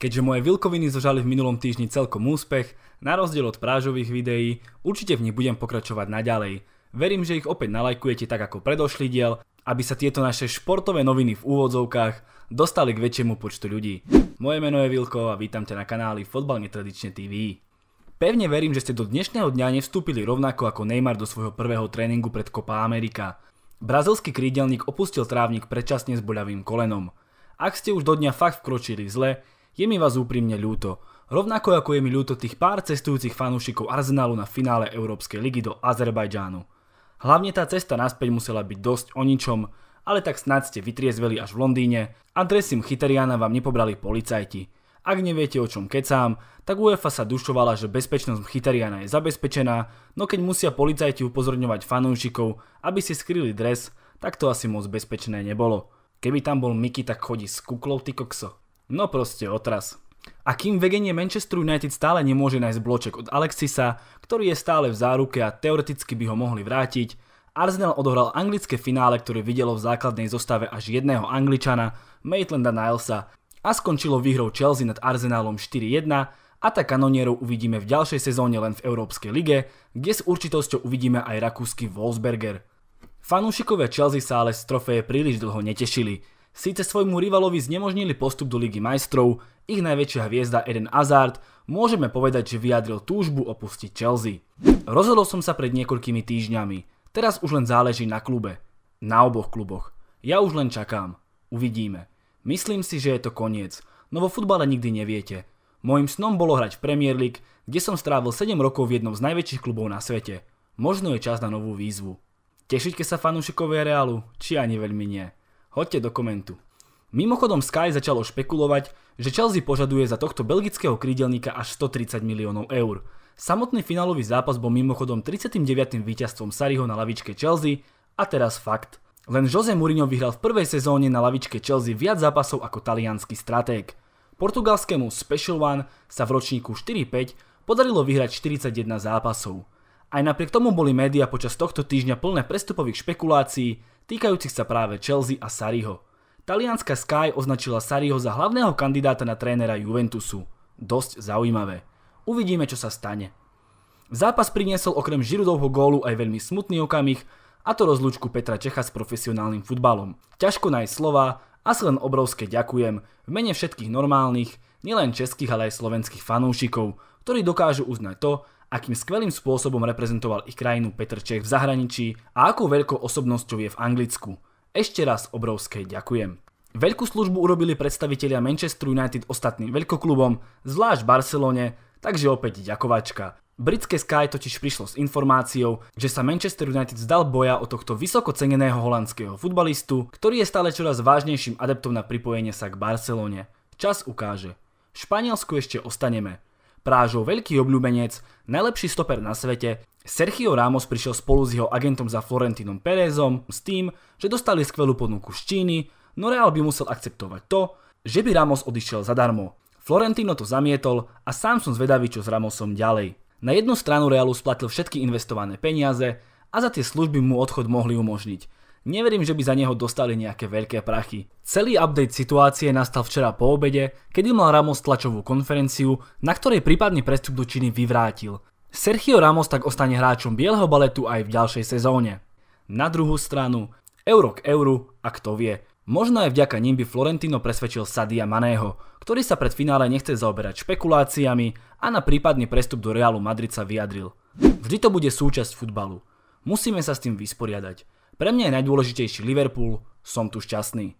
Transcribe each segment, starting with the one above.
Keďže moje vilkoviny zožali v minulom týždni celkom úspech, na rozdiel od prážových videí, určite v nich budem pokračovať naďalej. Verím, že ich opäť nalajkujete tak ako predošlý diel, aby sa tieto naše športové noviny v úvodzovkách dostali k väčšiemu počtu ľudí. Moje meno je Vilko a vítam ťa na kanáli Fotbal netradične TV. Pevne verím, že ste do dnešného dňa nevstúpili rovnako ako Neymar do svojho prvého tréningu pred Copa America. Brazilský krídelník opustil trávnik predčasne s boľavým kolenom. Ak ste už do dňa fakt vkročili zle, je mi vás úprimne ľúto. Rovnako ako je mi ľúto tých pár cestujúcich fanúšikov Arsenalu na finále Európskej ligy do Azerbajdžánu. Hlavne tá cesta naspäť musela byť dosť o ničom, ale tak snad ste vytriezveli až v Londýne a dresim Chytariana vám nepobrali policajti. Ak neviete o čom kecám, tak UEFA sa dušovala, že bezpečnosť Chytariana je zabezpečená, no keď musia policajti upozorňovať fanúšikov, aby si skryli dres, tak to asi moc bezpečné nebolo. Keby tam bol Miki tak chodí s kuklou, ty kokso. No proste otras. A kým vedenie Manchester United stále nemôže nájsť bloček od Alexisa, ktorý je stále v záruke a teoreticky by ho mohli vrátiť, Arsenal odohral anglické finále, ktoré videlo v základnej zostave až jedného Angličana, Maitlanda Nilesa, a skončilo výhrou Chelsea nad Arsenalom 4-1 a tak kanonierov uvidíme v ďalšej sezóne len v Európskej lige, kde s určitosťou uvidíme aj rakúsky Wolfsberger. Fanúšikovia Chelsea sa ale z trofeje príliš dlho netešili, Síce svojmu rivalovi znemožnili postup do Ligy majstrov, ich najväčšia hviezda Eden Hazard môžeme povedať, že vyjadril túžbu opustiť Chelsea. Rozhodol som sa pred niekoľkými týždňami, teraz už len záleží na klube. Na oboch kluboch. Ja už len čakám. Uvidíme. Myslím si, že je to koniec, no vo futbale nikdy neviete. Mojím snom bolo hrať v Premier League, kde som strávil 7 rokov v jednom z najväčších klubov na svete. Možno je čas na novú výzvu. ke sa fanúšikovia Reálu, či ani veľmi nie. Hoďte do komentu. Mimochodom Sky začalo špekulovať, že Chelsea požaduje za tohto belgického krídelníka až 130 miliónov eur. Samotný finálový zápas bol mimochodom 39. víťazstvom Sariho na lavičke Chelsea a teraz fakt. Len Jose Mourinho vyhral v prvej sezóne na lavičke Chelsea viac zápasov ako talianský stratég. Portugalskému Special One sa v ročníku 4-5 podarilo vyhrať 41 zápasov. Aj napriek tomu boli médiá počas tohto týždňa plné prestupových špekulácií týkajúcich sa práve Chelsea a Sariho. Talianska Sky označila Sariho za hlavného kandidáta na trénera Juventusu. Dosť zaujímavé. Uvidíme, čo sa stane. Zápas priniesol okrem Žirudovho gólu aj veľmi smutný okamih, a to rozlúčku Petra Čecha s profesionálnym futbalom. Ťažko nájsť slova, a len obrovské ďakujem v mene všetkých normálnych, nielen českých, ale aj slovenských fanúšikov, ktorí dokážu uznať to, akým skvelým spôsobom reprezentoval ich krajinu Petr Čech v zahraničí a akou veľkou osobnosťou je v Anglicku. Ešte raz obrovské ďakujem. Veľkú službu urobili predstavitelia Manchester United ostatným veľkoklubom, zvlášť Barcelone, takže opäť ďakovačka. Britské Sky totiž prišlo s informáciou, že sa Manchester United vzdal boja o tohto vysoko ceneného holandského futbalistu, ktorý je stále čoraz vážnejším adeptom na pripojenie sa k Barcelone. Čas ukáže. V Španielsku ešte ostaneme. Prážov veľký obľúbenec, najlepší stoper na svete, Sergio Ramos prišiel spolu s jeho agentom za Florentinom Perezom s tým, že dostali skvelú ponuku z Číny, no Real by musel akceptovať to, že by Ramos odišiel zadarmo. Florentino to zamietol a sám som zvedavý, čo s Ramosom ďalej. Na jednu stranu Realu splatil všetky investované peniaze a za tie služby mu odchod mohli umožniť. Neverím, že by za neho dostali nejaké veľké prachy. Celý update situácie nastal včera po obede, kedy mal Ramos tlačovú konferenciu, na ktorej prípadný prestup do Číny vyvrátil. Sergio Ramos tak ostane hráčom bieleho baletu aj v ďalšej sezóne. Na druhú stranu, euro k euru a kto vie, možno aj vďaka ním by Florentino presvedčil Sadia Maného, ktorý sa pred finále nechce zaoberať špekuláciami a na prípadný prestup do Realu Madrid sa vyjadril. Vždy to bude súčasť futbalu. Musíme sa s tým vysporiadať. Pre mňa je najdôležitejší Liverpool, som tu šťastný.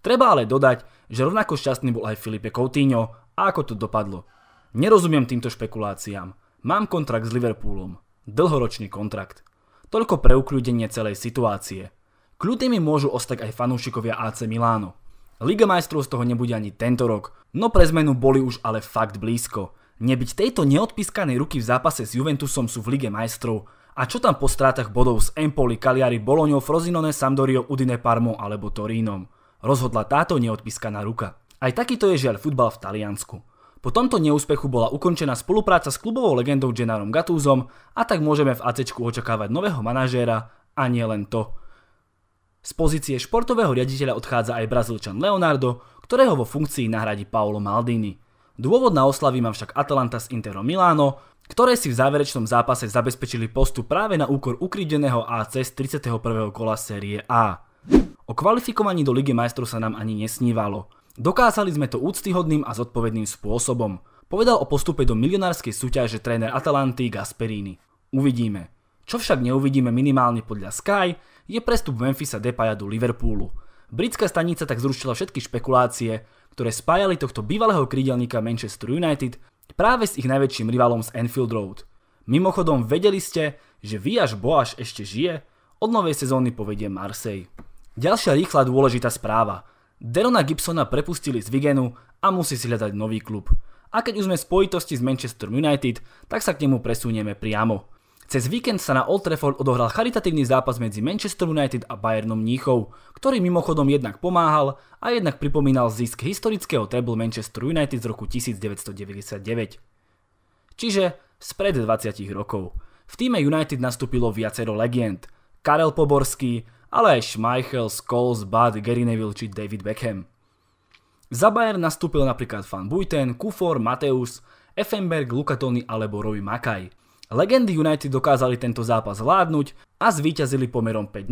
Treba ale dodať, že rovnako šťastný bol aj Filipe Coutinho a ako to dopadlo. Nerozumiem týmto špekuláciám. Mám kontrakt s Liverpoolom. Dlhoročný kontrakt. Toľko pre ukľudenie celej situácie. Kľudy mi môžu ostať aj fanúšikovia AC Miláno. Liga majstrov z toho nebude ani tento rok, no pre zmenu boli už ale fakt blízko. Nebyť tejto neodpískanej ruky v zápase s Juventusom sú v Lige majstrov a čo tam po strátach bodov s Empoli, Cagliari, Bologno, Frosinone, Sampdorio, Udine, Parmo alebo Torínom? Rozhodla táto neodpískaná ruka. Aj takýto je žiaľ futbal v Taliansku. Po tomto neúspechu bola ukončená spolupráca s klubovou legendou Gennarom Gatúzom a tak môžeme v AC očakávať nového manažéra a nie len to. Z pozície športového riaditeľa odchádza aj brazilčan Leonardo, ktorého vo funkcii nahradí Paolo Maldini. Dôvod na oslavy má však Atalanta s Interom Miláno, ktoré si v záverečnom zápase zabezpečili postup práve na úkor ukrydeného AC z 31. kola série A. O kvalifikovaní do Ligy majstrov sa nám ani nesnívalo. Dokázali sme to úctyhodným a zodpovedným spôsobom. Povedal o postupe do milionárskej súťaže tréner Atalanty Gasperini. Uvidíme. Čo však neuvidíme minimálne podľa Sky, je prestup Memphisa Depaya do Liverpoolu. Britská stanica tak zrušila všetky špekulácie, ktoré spájali tohto bývalého krídelníka Manchester United Práve s ich najväčším rivalom z Enfield Road. Mimochodom, vedeli ste, že až Boáš ešte žije? Od novej sezóny povedie Marseille. Ďalšia rýchla dôležitá správa. Derona Gibsona prepustili z Vigenu a musí si hľadať nový klub. A keď už sme v spojitosti s Manchester United, tak sa k nemu presunieme priamo. Cez víkend sa na Old Trafford odohral charitatívny zápas medzi Manchester United a Bayernom Mníchov, ktorý mimochodom jednak pomáhal a jednak pripomínal zisk historického treble Manchester United z roku 1999. Čiže spred 20 rokov. V týme United nastúpilo viacero legend. Karel Poborský, ale aj Schmeichel, Scholes, Bud, Gary Neville či David Beckham. Za Bayern nastúpil napríklad Van Buiten, Kufor, Mateus, Effenberg, Lukatoni alebo Roy Makaj. Legendy United dokázali tento zápas vládnuť a zvíťazili pomerom 5-0,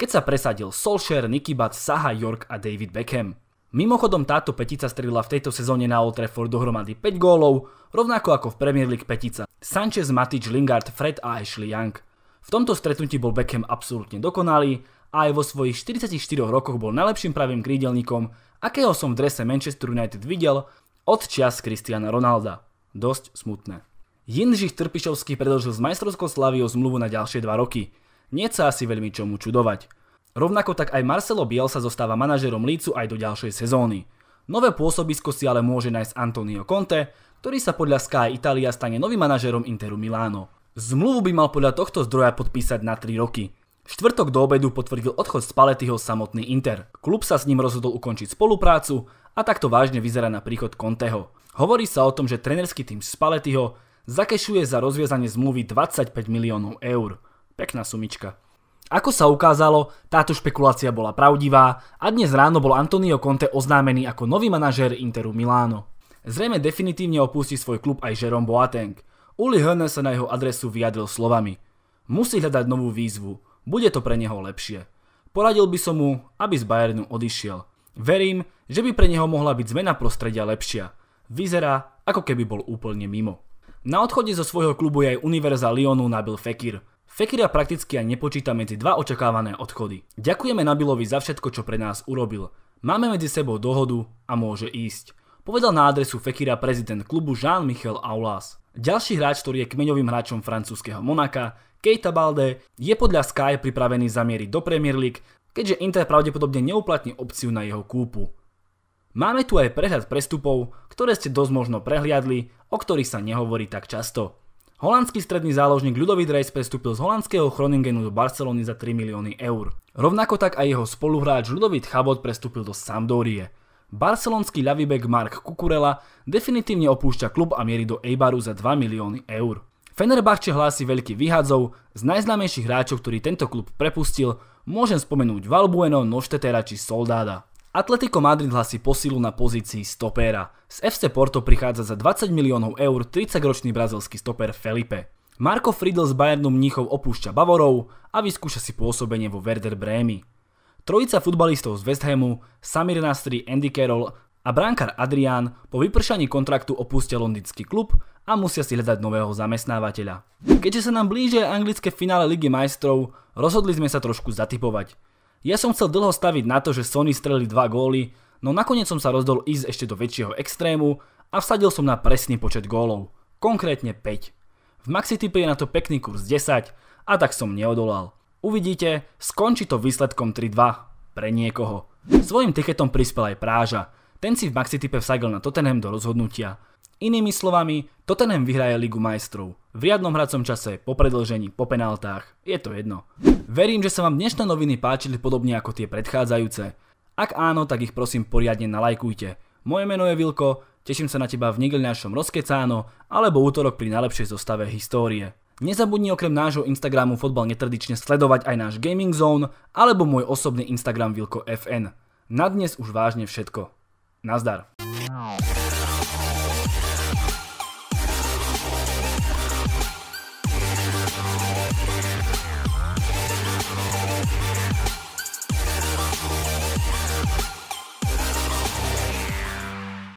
keď sa presadil Solskjaer, Butt, Saha, York a David Beckham. Mimochodom táto petica strelila v tejto sezóne na Old Trafford dohromady 5 gólov, rovnako ako v Premier League petica Sanchez, Matic, Lingard, Fred a Ashley Young. V tomto stretnutí bol Beckham absolútne dokonalý a aj vo svojich 44 rokoch bol najlepším pravým krídelníkom, akého som v drese Manchester United videl od čias Cristiana Ronalda. Dosť smutné. Jindřich Trpišovský predlžil s majstrovskou Slaviou zmluvu na ďalšie 2 roky. Nie sa asi veľmi čomu čudovať. Rovnako tak aj Marcelo Bielsa zostáva manažerom Lícu aj do ďalšej sezóny. Nové pôsobisko si ale môže nájsť Antonio Conte, ktorý sa podľa Sky Italia stane novým manažerom Interu Miláno. Zmluvu by mal podľa tohto zdroja podpísať na 3 roky. V štvrtok do obedu potvrdil odchod z Paletyho samotný Inter. Klub sa s ním rozhodol ukončiť spoluprácu a takto vážne vyzerá na príchod Conteho. Hovorí sa o tom, že trenerský tým z Paletyho zakešuje za rozviezanie zmluvy 25 miliónov eur. Pekná sumička. Ako sa ukázalo, táto špekulácia bola pravdivá a dnes ráno bol Antonio Conte oznámený ako nový manažér Interu Miláno. Zrejme definitívne opustí svoj klub aj Jerome Boateng. Uli Hörner sa na jeho adresu vyjadril slovami. Musí hľadať novú výzvu, bude to pre neho lepšie. Poradil by som mu, aby z Bayernu odišiel. Verím, že by pre neho mohla byť zmena prostredia lepšia. Vyzerá, ako keby bol úplne mimo. Na odchode zo svojho klubu je aj Univerza Lyonu Nabil Fekir. Fekira prakticky aj nepočíta medzi dva očakávané odchody. Ďakujeme Nabilovi za všetko, čo pre nás urobil. Máme medzi sebou dohodu a môže ísť. Povedal na adresu Fekira prezident klubu Jean-Michel Aulas. Ďalší hráč, ktorý je kmeňovým hráčom francúzskeho Monaka, Keita Balde, je podľa Sky pripravený zamieriť do Premier League, keďže Inter pravdepodobne neuplatní opciu na jeho kúpu. Máme tu aj prehľad prestupov, ktoré ste dosť možno prehliadli, o ktorých sa nehovorí tak často. Holandský stredný záložník Ľudovít Reis prestúpil z holandského Chroningenu do Barcelony za 3 milióny eur. Rovnako tak aj jeho spoluhráč Ľudovít Chabot prestúpil do Sampdorie. Barcelonský ľavibek Mark Kukurela definitívne opúšťa klub a mierí do Eibaru za 2 milióny eur. Fenerbahče hlási veľký vyhádzov, z najznámejších hráčov, ktorý tento klub prepustil, môžem spomenúť Valbueno, Noštetera či Soldáda. Atletico Madrid hlasí posilu na pozícii stopéra. Z FC Porto prichádza za 20 miliónov eur 30-ročný brazilský stoper Felipe. Marko Friedl z Bayernu Mníchov opúšťa Bavorov a vyskúša si pôsobenie vo Werder Brémy. Trojica futbalistov z West Hamu, Samir Nastri, Andy Carroll a bránkar Adrián po vypršaní kontraktu opustia londýnsky klub a musia si hľadať nového zamestnávateľa. Keďže sa nám blíže anglické finále Ligy majstrov, rozhodli sme sa trošku zatipovať. Ja som chcel dlho staviť na to, že Sony strelili dva góly, no nakoniec som sa rozdol ísť ešte do väčšieho extrému a vsadil som na presný počet gólov, konkrétne 5. V Maxitipe je na to pekný kurz 10 a tak som neodolal. Uvidíte, skončí to výsledkom 3-2 pre niekoho. Svojim tiketom prispel aj Práža, ten si v Maxitipe vsadil na Tottenham do rozhodnutia. Inými slovami, Tottenham vyhraje Ligu majstrov. V riadnom hracom čase, po predlžení, po penaltách, je to jedno. Verím, že sa vám dnešné noviny páčili podobne ako tie predchádzajúce. Ak áno, tak ich prosím poriadne nalajkujte. Moje meno je Vilko, teším sa na teba v nedelňašom rozkecáno alebo útorok pri najlepšej zostave histórie. Nezabudni okrem nášho Instagramu Fotbal netradične sledovať aj náš Gaming Zone alebo môj osobný Instagram Vilko FN. Na dnes už vážne všetko. Nazdar.